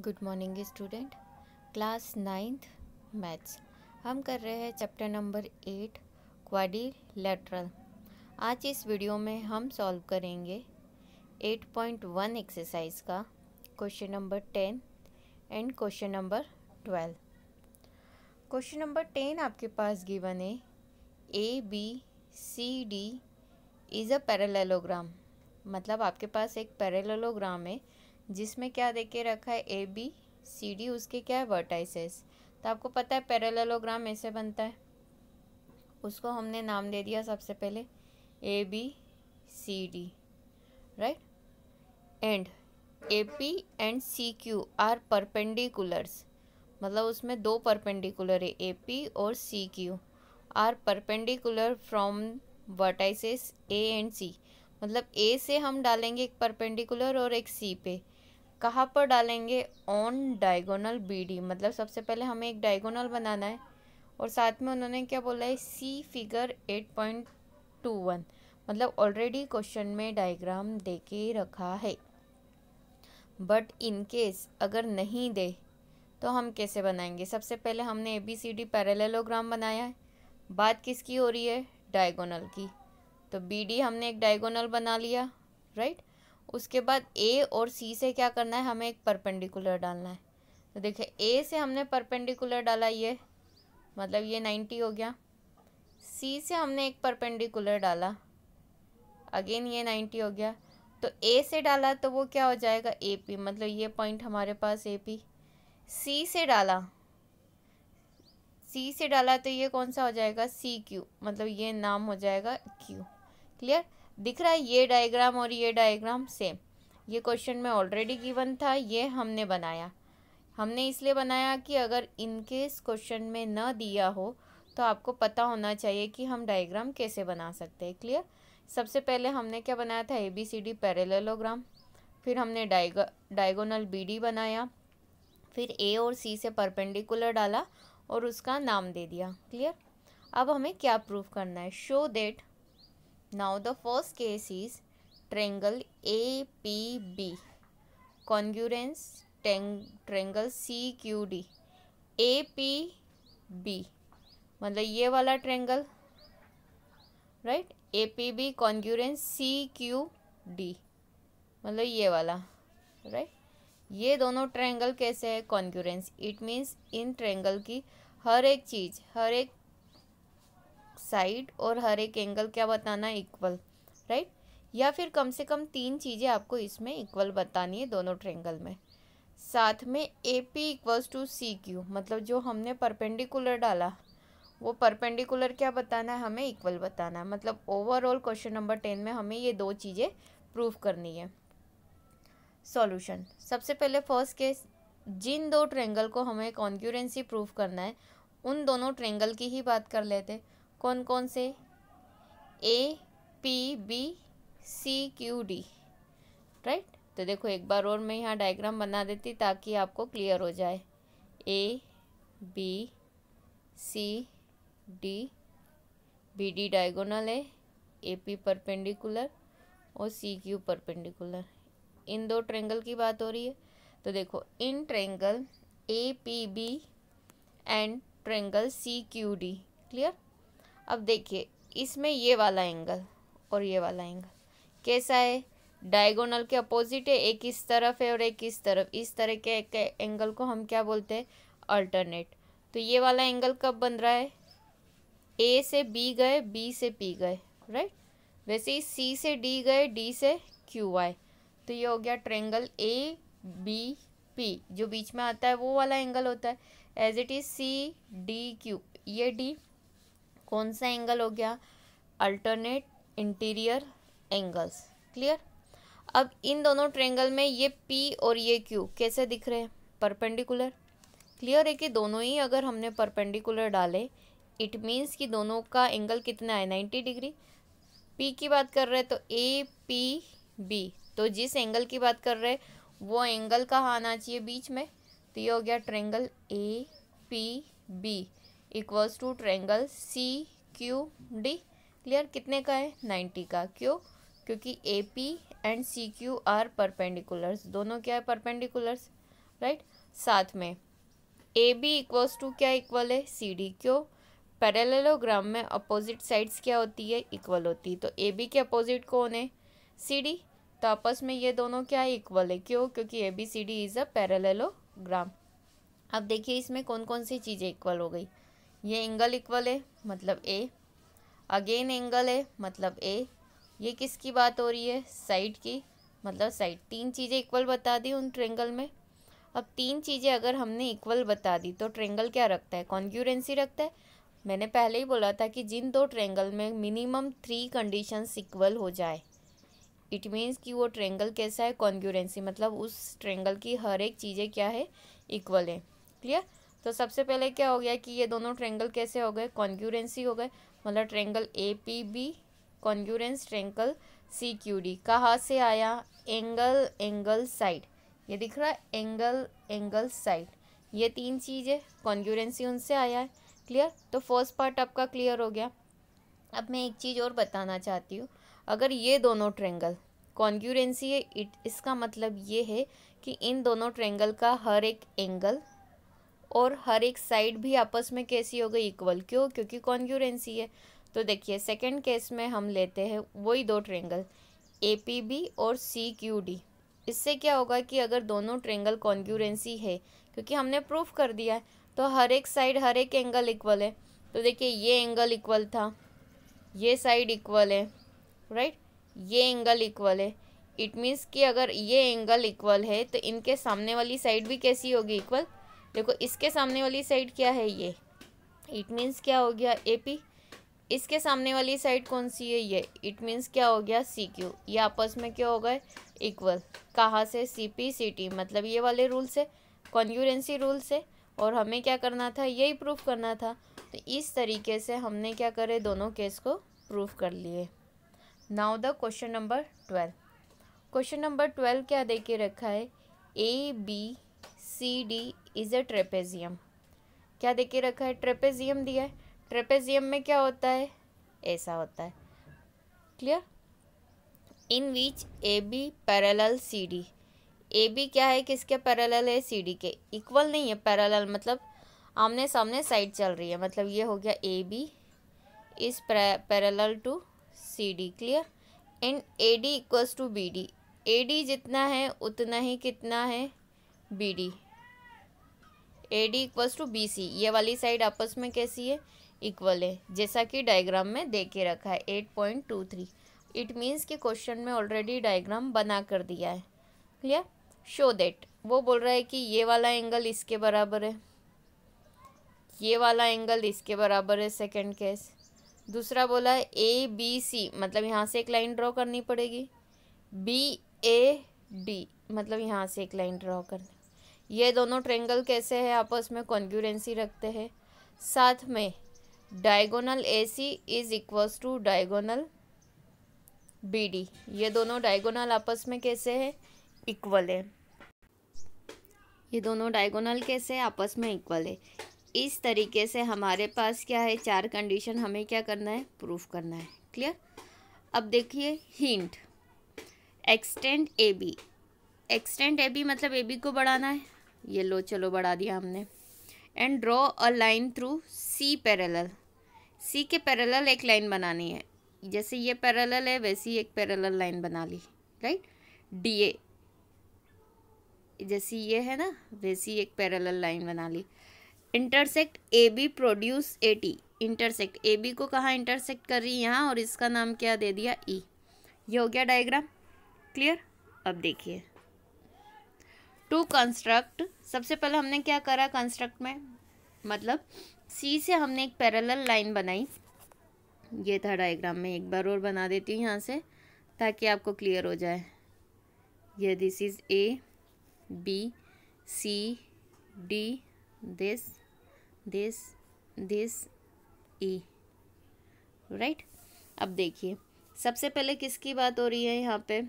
Good morning student class ninth maths हम कर रहे हैं chapter number eight quadrilateral आज इस वीडियो में हम सॉल्व करेंगे 8.1 एक्सरसाइज का question number ten and question number twelve question number ten आपके पास गिवन है A B C D is a parallelogram मतलब आपके पास एक पैरेललोग्राम है जिसमें क्या देखे रखा है ए बी सी डी उसके क्या है वर्टाइसेस तो आपको पता है पैरेललोग्राम ऐसे बनता है उसको हमने नाम दे दिया सबसे पहले A B C D right and A P and C Q are perpendiculars मतलब उसमें दो परपेंडिकुलर है ए पी और C Q are perpendicular from vertices A and C मतलब ए से हम डालेंगे एक परपेंडिकुलर और एक सी पे कहाँ पर डालेंगे ऑन डायगोनल बी डी मतलब सबसे पहले हमें एक डायगोनल बनाना है और साथ में उन्होंने क्या बोला है see figure eight point two one मतलब ऑलरेडी क्वेश्चन में डायग्राम दे के रखा है बट इन केस अगर नहीं दे तो हम कैसे बनाएंगे सबसे पहले हमने A B C D parallelogram बनाया है बात किसकी हो रही है डायगोनल की तो बी डी हमने एक डायगोनल बना लिया राइट उसके बाद ए और सी से क्या करना है हमें एक परपेंडिकुलर डालना है तो देखिए ए से हमने परपेंडिकुलर डाला ये मतलब ये नाइन्टी हो गया सी से हमने एक परपेंडिकुलर डाला अगेन ये नाइन्टी हो गया तो ए से डाला तो वो क्या हो जाएगा ए पी मतलब ये पॉइंट हमारे पास ए पी सी से डाला सी से डाला तो ये कौन सा हो जाएगा सी क्यू मतलब ये नाम हो जाएगा क्यू क्लियर दिख रहा है ये डायग्राम और ये डायग्राम सेम ये क्वेश्चन में ऑलरेडी गिवन था ये हमने बनाया हमने इसलिए बनाया कि अगर इनकेस क्वेश्चन में न दिया हो तो आपको पता होना चाहिए कि हम डायग्राम कैसे बना सकते हैं क्लियर सबसे पहले हमने क्या बनाया था A B C D parallelogram फिर हमने डाइग डायगोनल बी डी बनाया फिर ए और सी से परपेंडिकुलर डाला और उसका नाम दे दिया क्लियर अब हमें क्या प्रूफ करना है show that Now the first case is triangle APB. Congruence triangle CQD. APB मतलब ये वाला triangle right A P B congruence C Q D मतलब ये वाला राइट right? ये दोनों ट्रेंगल कैसे है कॉन्ग्यूरेंस इट मीन्स इन ट्रेंगल की हर एक चीज़ हर एक साइड और हर एक एंगल क्या बताना है इक्वल राइट या फिर कम से कम तीन चीज़ें आपको इसमें इक्वल बतानी है दोनों ट्रेंगल में साथ में A P equals to C Q मतलब जो हमने परपेंडिकुलर डाला वो परपेंडिकुलर क्या बताना है हमें इक्वल बताना है मतलब ओवरऑल क्वेश्चन नंबर टेन में हमें ये दो चीज़ें प्रूव करनी है सॉल्यूशन सबसे पहले फर्स्ट केस जिन दो ट्रेंगल को हमें कॉन्क्यूरेंसी प्रूफ करना है उन दोनों ट्रेंगल की ही बात कर लेते कौन कौन से A P B C Q D right तो देखो एक बार और मैं यहाँ डायग्राम बना देती ताकि आपको क्लियर हो जाए A B C D B D diagonal है ए पी परपेंडिकुलर और सी क्यू परपेंडिकुलर इन दो ट्रेंगल की बात हो रही है तो देखो इन triangle A P B and triangle C Q D clear अब देखिए इसमें ये वाला एंगल और ये वाला एंगल कैसा है डायगोनल के अपोजिट है एक इस तरफ है और एक इस तरफ इस तरह के एक एंगल को हम क्या बोलते हैं अल्टरनेट तो ये वाला एंगल कब बन रहा है ए से बी गए बी से पी गए राइट वैसे ही सी से डी गए डी से क्यू आए तो ये हो गया ट्रेंगल ए बी पी जो बीच में आता है वो वाला एंगल होता है as it is C D Q ये डी कौन सा एंगल हो गया अल्टरनेट इंटीरियर एंगल्स क्लियर अब इन दोनों ट्रेंगल में ये पी और ये क्यू कैसे दिख रहे हैं परपेंडिकुलर क्लियर है कि दोनों ही अगर हमने परपेंडिकुलर डाले इट मीन्स कि दोनों का एंगल कितना है नाइन्टी डिग्री पी की बात कर रहे हैं तो ए पी बी तो जिस एंगल की बात कर रहे हैं वो एंगल कहाँ आना चाहिए बीच में तो ये हो गया triangle A P B equals to triangle C Q D clear कितने का है नाइन्टी का क्यों क्योंकि A P and C Q are perpendiculars दोनों क्या है परपेंडिकुलर्स राइट साथ में ए बी इक्वल्स टू क्या इक्वल है सी डी क्यों पैरेललोग्राम में अपोजिट साइड्स क्या होती है इक्वल होती है तो ए बी के अपोजिट कौन है सी डी तो आपस में ये दोनों क्या है इक्वल है क्यों क्योंकि A B C D is a parallelogram अब देखिए इसमें कौन कौन सी चीज़ें इक्वल हो गई ये एंगल इक्वल है मतलब ए अगेन एंगल है मतलब ए ये किसकी बात हो रही है साइड की मतलब साइड तीन चीज़ें इक्वल बता दी उन ट्रेंगल में अब तीन चीज़ें अगर हमने इक्वल बता दी तो ट्रेंगल क्या रखता है कॉन्क्यूरेंसी रखता है मैंने पहले ही बोला था कि जिन दो ट्रेंगल में मिनिमम थ्री कंडीशंस इक्वल हो जाए इट मीन्स कि वो ट्रेंगल कैसा है कॉन्क्यूरेंसी मतलब उस ट्रेंगल की हर एक चीज़ें क्या है इक्वल है क्लियर तो सबसे पहले क्या हो गया कि ये दोनों ट्रेंगल कैसे हो गए कॉन्क्यूरेंसी हो गए मतलब triangle A P B congruence triangle C Q D कहाँ से आया एंगल एंगल साइड ये दिख रहा है एंगल एंगल साइड ये तीन चीज़ें कॉन्क्यूरेंसी उनसे आया है क्लियर तो फर्स्ट पार्ट आपका क्लियर हो गया अब मैं एक चीज़ और बताना चाहती हूँ अगर ये दोनों ट्रेंगल कॉन्क्यूरेंसी है इट इसका मतलब ये है कि इन दोनों ट्रेंगल का हर एक एंगल और हर एक साइड भी आपस में कैसी हो गई इक्वल क्यों क्योंकि कॉन्क्यूरेंसी है तो देखिए सेकेंड केस में हम लेते हैं वही दो ट्रेंगल ए पी बी और सी क्यू डी इससे क्या होगा कि अगर दोनों ट्रेंगल कॉन्क्यूरेंसी है क्योंकि हमने प्रूफ कर दिया है तो हर एक साइड हर एक एंगल इक्वल है तो देखिए ये एंगल इक्वल था ये साइड इक्वल है राइट ये एंगल इक्वल है इट मीन्स कि अगर ये एंगल इक्वल है तो इनके सामने वाली साइड भी कैसी होगी इक्वल देखो इसके सामने वाली साइड क्या है ये इट मीन्स क्या हो गया ए पी इसके सामने वाली साइड कौन सी है ये इट मीन्स क्या हो गया सी क्यू ये आपस में क्या हो गए इक्वल कहाँ से सी पी सी टी मतलब ये वाले रूल से कॉन्यूरेंसी रूल से और हमें क्या करना था यही प्रूफ करना था तो इस तरीके से हमने क्या करे दोनों केस को प्रूफ कर लिए now the question number twelve question number twelve क्या दे के रखा है A B C D is a trapezium क्या देखे रखा है ट्रेपेजियम दिया है ट्रेपेजियम में क्या होता है ऐसा होता है clear in which A B parallel C D A B क्या है किसके पैरेलल है सी डी के इक्वल नहीं है पैरेलल मतलब आमने सामने साइड चल रही है मतलब ये हो गया A B is parallel to C D clear and A D equals to B D A D जितना है उतना ही कितना है B D A D equals to B C ये वाली साइड आपस में कैसी है इक्वल है जैसा कि डायग्राम में दे के रखा है eight point two three it means कि क्वेश्चन में ऑलरेडी डायग्राम बना कर दिया है क्लियर शो देट वो बोल रहा है कि ये वाला एंगल इसके बराबर है ये वाला एंगल इसके बराबर है सेकेंड केस दूसरा बोला है ए बी सी मतलब यहाँ से एक लाइन ड्रॉ करनी पड़ेगी बी ए डी मतलब यहाँ से एक लाइन ड्रॉ करनी ये दोनों ट्रेंगल कैसे है आपस में कॉन्ग्यूरेंसी रखते हैं साथ में diagonal A C is equals to diagonal B D ये दोनों डायगोनल आपस में कैसे है इक्वल है ये दोनों डायगोनल कैसे आपस में इक्वल है इस तरीके से हमारे पास क्या है चार कंडीशन हमें क्या करना है प्रूफ करना है क्लियर अब देखिए hint extend A B extend A B मतलब ए बी को बढ़ाना है ये लो चलो बढ़ा दिया हमने and draw a line through C parallel C के पैरेलल एक लाइन बनानी है जैसे ये पैरेलल है वैसी एक पैरेलल लाइन बना ली राइट डी ए जैसी ये है ना वैसी एक पैरेलल लाइन बना ली intersect A B produce A T intersect A B को कहाँ इंटरसेक्ट कर रही है यहाँ और इसका नाम क्या दे दिया ई e. ये हो गया डायग्राम क्लियर अब देखिए टू कंस्ट्रक्ट सबसे पहले हमने क्या करा कंस्ट्रक्ट में मतलब सी से हमने एक पैरेलल लाइन बनाई ये था डायग्राम में एक बार और बना देती हूँ यहाँ से ताकि आपको क्लियर हो जाए ये this is A B C D this this this E right अब देखिए सबसे पहले किसकी बात हो रही है यहाँ पे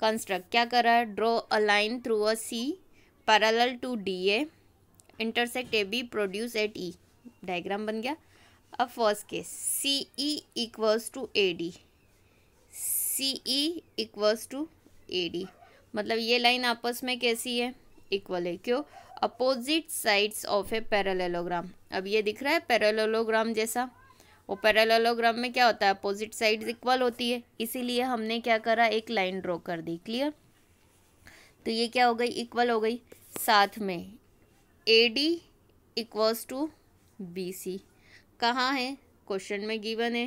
कंस्ट्रक्ट क्या कर रहा है draw a line through a C parallel to D A intersect A B produce at E diagram बन गया अब first case C E equals to A D C E equals to A D मतलब ये line आपस में कैसी है equal है क्यों opposite sides of a parallelogram अब ये दिख रहा है पैरेललोग्राम जैसा वो पैरेललोग्राम में क्या होता है अपोजिट साइड्स इक्वल होती है इसीलिए हमने क्या करा एक लाइन ड्रॉ कर दी क्लियर तो ये क्या हो गई इक्वल हो गई साथ में A D equals to B C कहाँ है क्वेश्चन में गिवन है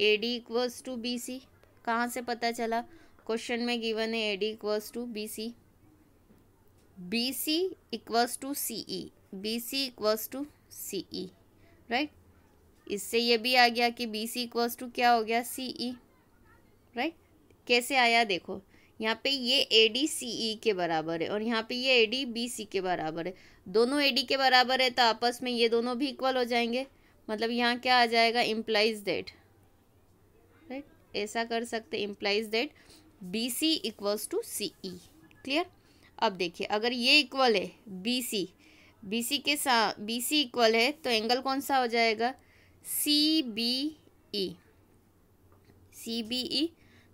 A D equals to B C कहाँ से पता चला क्वेश्चन में गिवन है A D equals to B C B C equals to C E B C equals to C E right इससे ये भी आ गया कि बी सी इक्वल्स टू क्या हो गया सी ई राइट कैसे आया देखो यहाँ पे ये ए डी सी ई के बराबर है और यहाँ पे ये ए डी बी सी के बराबर है दोनों ए डी के बराबर है तो आपस में ये दोनों भी इक्वल हो जाएंगे मतलब यहाँ क्या आ जाएगा इम्प्लाइज डेट राइट ऐसा कर सकते implies that B C equals to C E clear अब देखिए अगर ये इक्वल है बी सी बी सी के साथ बी सी इक्वल है तो एंगल कौन सा हो जाएगा सी बी ई सी बी ई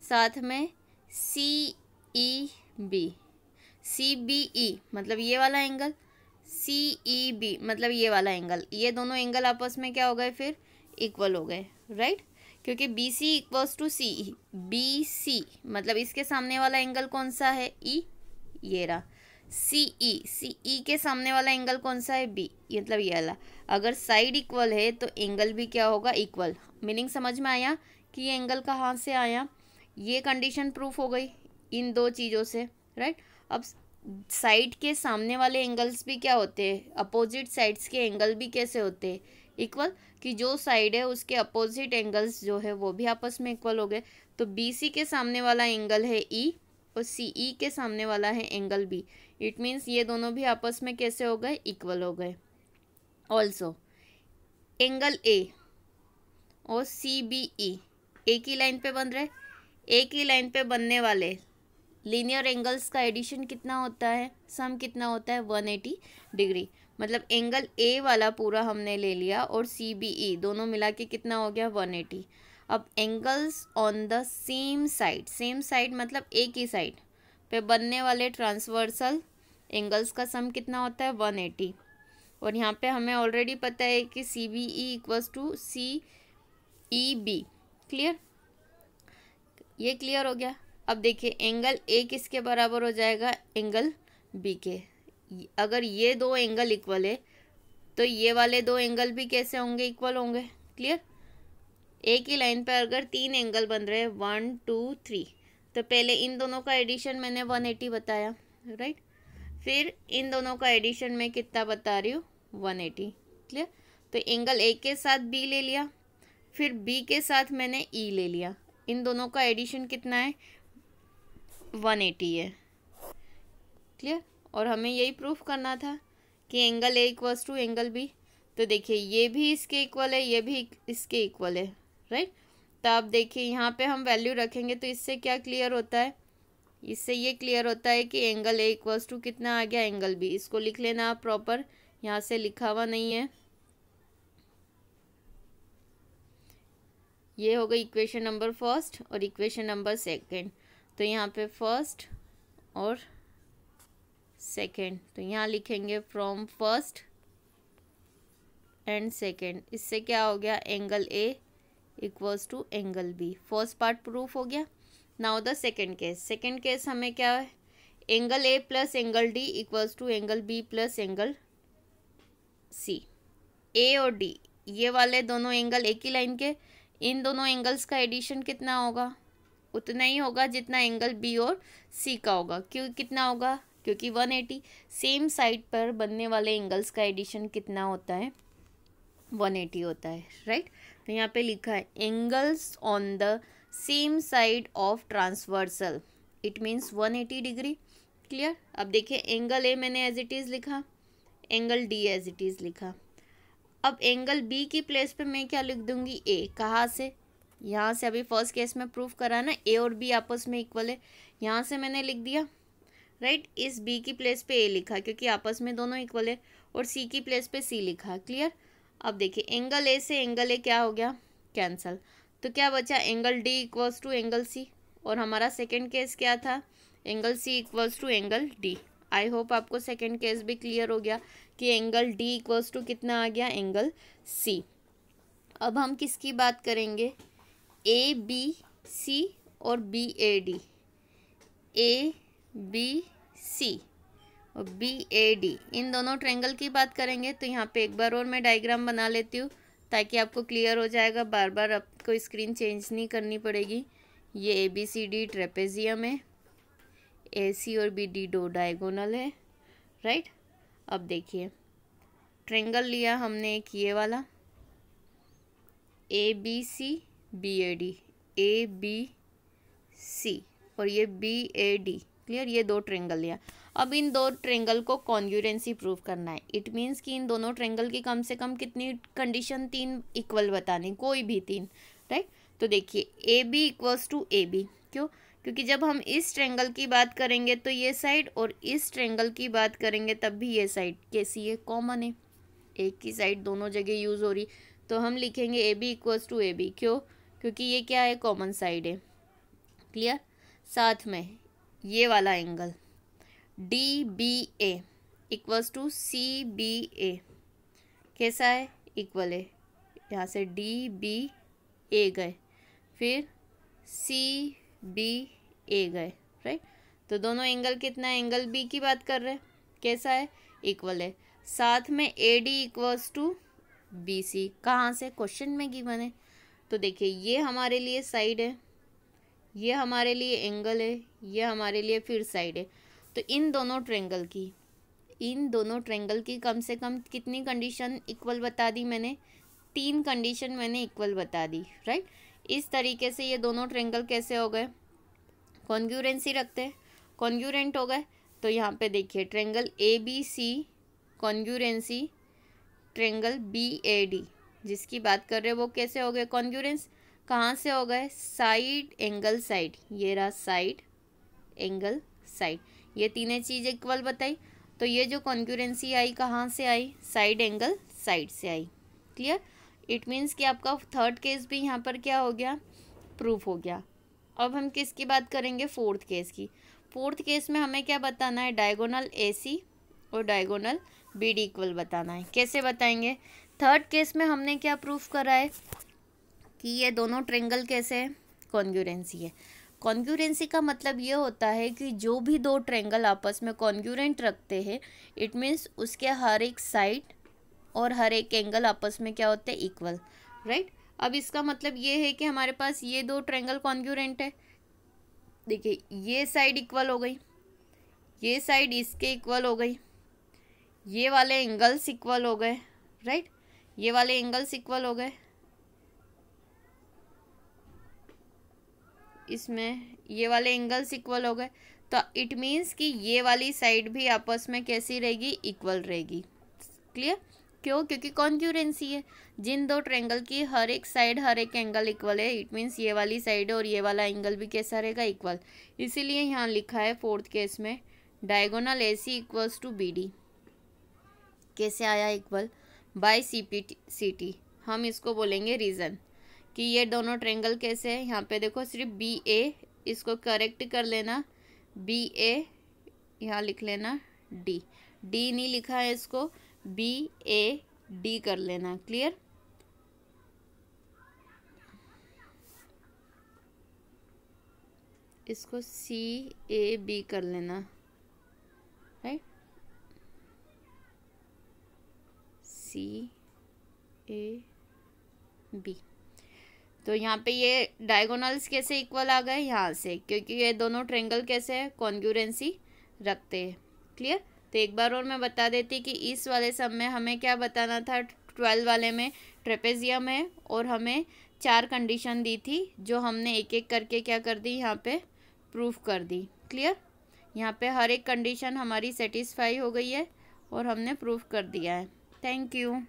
साथ में सी ई बी सी बी ई मतलब ये वाला एंगल सी ई बी मतलब ये वाला एंगल ये दोनों एंगल आपस में क्या हो गए फिर इक्वल हो गए राइट क्योंकि B C equals to C E B C मतलब इसके सामने वाला एंगल कौन सा है ई e, ये रहा सी ई सी ई के सामने वाला एंगल कौन सा है बी मतलब ये वाला अगर साइड इक्वल है तो एंगल भी क्या होगा इक्वल मीनिंग समझ में आया कि ये एंगल कहाँ से आया ये कंडीशन प्रूफ हो गई इन दो चीज़ों से राइट अब साइड के सामने वाले एंगल्स भी क्या होते हैं अपोजिट साइड्स के एंगल भी कैसे होते हैं इक्वल कि जो साइड है उसके अपोजिट एंगल्स जो है वो भी आपस में इक्वल हो गए तो बी सी के सामने वाला एंगल है ई e, और सी ई e के सामने वाला है एंगल बी इट मीन्स ये दोनों भी आपस में कैसे हो गए इक्वल हो गए ऑल्सो एंगल ए और सी बी ई एक ही लाइन पे बन रहे एक ही लाइन पे बनने वाले लीनियर एंगल्स का एडिशन कितना होता है सम कितना होता है वन एटी डिग्री मतलब एंगल ए वाला पूरा हमने ले लिया और सी बी ई दोनों मिला के कितना हो गया वन एटी अब angles on the same side same side मतलब एक ही साइड पे बनने वाले ट्रांसवर्सल एंगल्स का सम कितना होता है वन एटी और यहाँ पे हमें ऑलरेडी पता है कि C B E equals to C E B clear ये क्लियर हो गया अब देखिए एंगल ए किसके बराबर हो जाएगा एंगल बी के अगर ये दो एंगल इक्वल है तो ये वाले दो एंगल भी कैसे होंगे इक्वल होंगे क्लियर एक ही लाइन पर अगर तीन एंगल बन रहे वन टू थ्री तो पहले इन दोनों का एडिशन मैंने वन एटी बताया राइट फिर इन दोनों का एडिशन में कितना बता रही हूँ वन एटी क्लियर तो एंगल ए के साथ बी ले लिया फिर बी के साथ मैंने ई e ले लिया इन दोनों का एडिशन कितना है वन एटी है क्लियर और हमें यही प्रूफ करना था कि angle A equals to angle B तो देखिए ये भी इसके इक्वल है ये भी इसके इक्वल है राइट तो आप देखिए यहाँ पे हम वैल्यू रखेंगे तो इससे क्या क्लियर होता है इससे ये क्लियर होता है कि एंगल ए इक्वल्स टू कितना आ गया एंगल बी इसको लिख लेना आप प्रॉपर यहाँ से लिखा हुआ नहीं है ये होगा इक्वेशन नंबर फर्स्ट और इक्वेशन नंबर सेकंड तो यहाँ पे फर्स्ट और सेकंड तो यहाँ लिखेंगे फ्रॉम फर्स्ट एंड सेकंड इससे क्या हो गया angle A equals to angle B first part proof हो गया now the second case second case हमें क्या है angle A plus angle D equals to angle B plus angle C A और डी ये वाले दोनों एंगल एक ही लाइन के इन दोनों एंगल्स का एडिशन कितना होगा उतना ही होगा जितना एंगल बी और सी का होगा क्यों कितना होगा क्योंकि 180 सेम साइड पर बनने वाले एंगल्स का एडिशन कितना होता है 180 होता है राइट right? तो यहाँ पे लिखा है angles on the same side of transversal it means one eighty degree clear अब देखिए एंगल ए मैंने एज इट इज़ लिखा angle D as it is लिखा अब एंगल बी की प्लेस पे मैं क्या लिख दूंगी ए कहाँ से यहाँ से अभी फर्स्ट केस में प्रूफ करा ना ए और बी आपस में इक्वल है यहाँ से मैंने लिख दिया राइट right? इस बी की प्लेस पे ए लिखा क्योंकि आपस में दोनों इक्वल है और सी की प्लेस पे सी लिखा क्लियर अब देखिए एंगल ए से एंगल ए क्या हो गया कैंसल तो क्या बचा angle D equals to angle C और हमारा सेकेंड केस क्या था angle C equals to angle D I hope आपको सेकेंड केस भी क्लियर हो गया कि एंगल डी इक्वल्स टू कितना आ गया एंगल सी अब हम किसकी बात करेंगे ए बी सी और B A D A B C और बी ए डी इन दोनों ट्रेंगल की बात करेंगे तो यहाँ पे एक बार और मैं डायग्राम बना लेती हूँ ताकि आपको क्लियर हो जाएगा बार बार आपको स्क्रीन चेंज नहीं करनी पड़ेगी ये A B C D trapezium है ए सी और बी डी डो डायगोनल है राइट अब देखिए ट्रेंगल लिया हमने एक ये वाला A B C B A D A B C और ये बी ए डी क्लियर ये दो ट्रेंगल लिया अब इन दो ट्रेंगल को कॉन्ग्यूरेंसी प्रूव करना है इट मीन्स कि इन दोनों ट्रेंगल की कम से कम कितनी कंडीशन तीन इक्वल बतानी कोई भी तीन राइट तो देखिए A B equals to A B क्यों क्योंकि जब हम इस ट्रेंगल की बात करेंगे तो ये साइड और इस ट्रेंगल की बात करेंगे तब भी ये साइड कैसी है कॉमन है एक ही साइड दोनों जगह यूज़ हो रही तो हम लिखेंगे A B equals to A B क्यों क्योंकि ये क्या है कॉमन साइड है क्लियर साथ में ये वाला angle D B equals to C B A कैसा है इक्वल है यहाँ से डी बी ए गए फिर सी बी ए गए राइट तो दोनों एंगल कितना है एंगल बी की बात कर रहे हैं कैसा है इक्वल है साथ में A D equals to B C कहाँ से क्वेश्चन में गिवन है तो देखिए ये हमारे लिए साइड है ये हमारे लिए एंगल है ये हमारे लिए फिर साइड है तो इन दोनों ट्रेंगल की इन दोनों ट्रेंगल की कम से कम कितनी कंडीशन इक्वल बता दी मैंने तीन कंडीशन मैंने इक्वल बता दी राइट इस तरीके से ये दोनों ट्रेंगल कैसे हो गए कॉन्ग्यूरेंसी रखते हैं कॉन्ग्यूरेंट हो गए तो यहाँ पे देखिए triangle A B C congruency triangle B A D जिसकी बात कर रहे हैं वो कैसे हो गए कॉन्ग्यूरेंस कहाँ से हो गए साइड एंगल साइड ये रहा साइड एंगल साइड ये तीनों चीज़ इक्वल बताई तो ये जो कॉन्क्यूरेंसी आई कहाँ से आई साइड एंगल साइड से आई क्लियर इट मीन्स कि आपका थर्ड केस भी यहाँ पर क्या हो गया प्रूफ हो गया अब हम किसकी बात करेंगे फोर्थ केस की फोर्थ केस में हमें क्या बताना है डायगोनल ए सी और डायगोनल बी डी इक्वल बताना है कैसे बताएंगे थर्ड केस में हमने क्या प्रूफ करा है कि ये दोनों ट्रेंगल कैसे है कॉन्ग्यूरेंसी है कॉन्क्यूरेंसी का मतलब ये होता है कि जो भी दो ट्रेंगल आपस में कॉन्क्यूरेंट रखते हैं इट मीन्स उसके हर एक साइड और हर एक एंगल आपस में क्या होते हैं इक्वल राइट अब इसका मतलब ये है कि हमारे पास ये दो ट्रेंगल कॉन्क्यूरेंट है देखिए ये साइड इक्वल हो गई ये साइड इसके इक्वल हो गई ये वाले एंगल्स इक्वल हो गए राइट ये वाले एंगल्स इक्वल हो गए इसमें ये वाले एंगल्स इक्वल हो गए तो इट मीन्स कि ये वाली साइड भी आपस में कैसी रहेगी इक्वल रहेगी क्लियर क्यों क्योंकि कॉन्क्यूरेंसी है जिन दो ट्रेंगल की हर एक साइड हर एक एंगल इक्वल है इट मीन्स ये वाली साइड और ये वाला एंगल भी कैसा रहेगा इक्वल इसीलिए यहाँ लिखा है फोर्थ केस में diagonal A C equals to B D कैसे आया equal by C P T C T हम इसको बोलेंगे रीज़न कि ये दोनों ट्रेंगल कैसे हैं यहाँ पे देखो सिर्फ बी ए इसको करेक्ट कर लेना बी ए यहाँ लिख लेना डी डी नहीं लिखा है इसको बी ए डी कर लेना क्लियर इसको सी ए बी कर लेना राइट सी ए बी तो यहाँ पे ये डायगोनल्स कैसे इक्वल आ गए यहाँ से क्योंकि ये दोनों ट्रेंगल कैसे है कॉन्ग्यूरेंसी रखते हैं क्लियर तो एक बार और मैं बता देती कि इस वाले सब में हमें क्या बताना था ट्वेल्व वाले में ट्रेपेजियम है और हमें चार कंडीशन दी थी जो हमने एक एक करके क्या कर दी यहाँ पे प्रूफ कर दी क्लियर यहाँ पे हर एक कंडीशन हमारी सेटिस्फाई हो गई है और हमने प्रूफ कर दिया है थैंक यू